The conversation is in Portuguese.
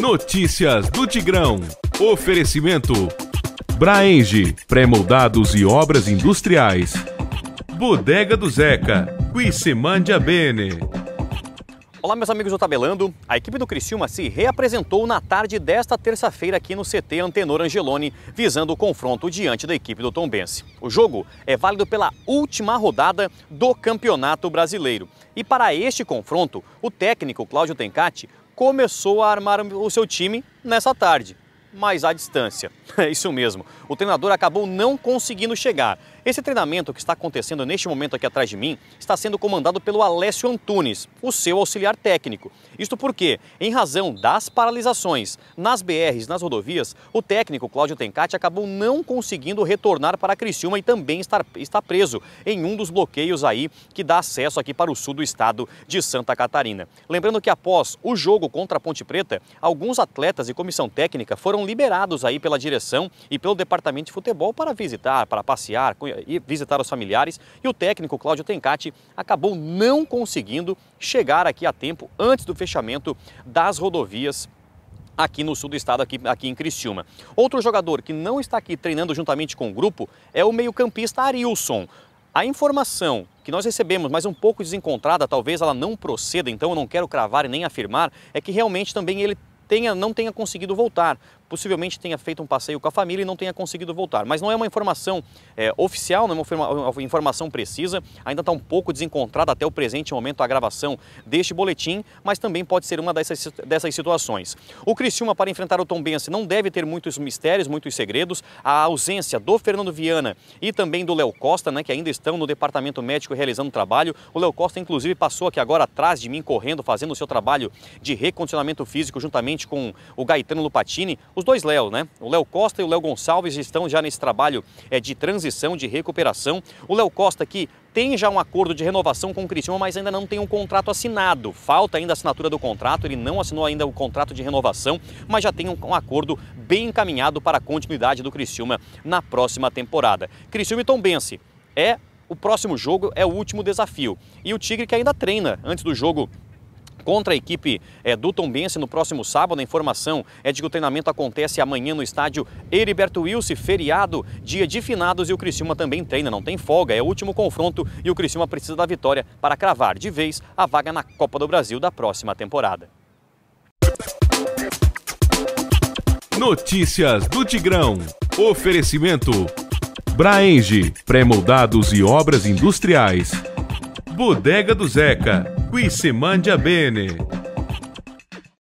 Notícias do Tigrão. Oferecimento. Braenge, pré-moldados e obras industriais. Bodega do Zeca, Quicemandia Bene. Olá, meus amigos do Tabelando. A equipe do Criciúma se reapresentou na tarde desta terça-feira aqui no CT Antenor Angeloni, visando o confronto diante da equipe do Tombense. O jogo é válido pela última rodada do Campeonato Brasileiro. E para este confronto, o técnico Cláudio Tencati começou a armar o seu time nessa tarde, mas à distância. É isso mesmo, o treinador acabou não conseguindo chegar esse treinamento que está acontecendo neste momento aqui atrás de mim está sendo comandado pelo Alessio Antunes, o seu auxiliar técnico. Isto porque, em razão das paralisações nas BRs, nas rodovias, o técnico Cláudio Tencati acabou não conseguindo retornar para Criciúma e também estar, está preso em um dos bloqueios aí que dá acesso aqui para o sul do estado de Santa Catarina. Lembrando que após o jogo contra a Ponte Preta, alguns atletas e comissão técnica foram liberados aí pela direção e pelo departamento de futebol para visitar, para passear, conhecer e visitar os familiares. E o técnico Cláudio Tencati acabou não conseguindo chegar aqui a tempo antes do fechamento das rodovias aqui no sul do estado, aqui, aqui em Criciúma. Outro jogador que não está aqui treinando juntamente com o grupo é o meio-campista Arilson. A informação que nós recebemos, mas um pouco desencontrada, talvez ela não proceda, então eu não quero cravar e nem afirmar, é que realmente também ele tenha, não tenha conseguido voltar, possivelmente tenha feito um passeio com a família e não tenha conseguido voltar. Mas não é uma informação é, oficial, não é uma informação precisa, ainda está um pouco desencontrada até o presente momento a gravação deste boletim, mas também pode ser uma dessas, dessas situações. O Criciúma para enfrentar o Tombense não deve ter muitos mistérios, muitos segredos. A ausência do Fernando Viana e também do Léo Costa, né, que ainda estão no departamento médico realizando trabalho. O Léo Costa, inclusive, passou aqui agora atrás de mim, correndo, fazendo o seu trabalho de recondicionamento físico juntamente com o Gaetano Lupatini. Os dois Léo, né? O Léo Costa e o Léo Gonçalves estão já nesse trabalho é, de transição, de recuperação. O Léo Costa que tem já um acordo de renovação com o Criciúma, mas ainda não tem um contrato assinado. Falta ainda a assinatura do contrato, ele não assinou ainda o contrato de renovação, mas já tem um, um acordo bem encaminhado para a continuidade do Criciúma na próxima temporada. Criciúma e Tombense é o próximo jogo, é o último desafio. E o Tigre que ainda treina antes do jogo contra a equipe é, do Tombense no próximo sábado. A informação é de que o treinamento acontece amanhã no estádio Heriberto Wilson, feriado, dia de finados, e o Criciúma também treina, não tem folga, é o último confronto e o Criciúma precisa da vitória para cravar de vez a vaga na Copa do Brasil da próxima temporada. Notícias do Tigrão. Oferecimento. Braenge, pré-moldados e obras industriais. Bodega do Zeca, Quissimândia Bene.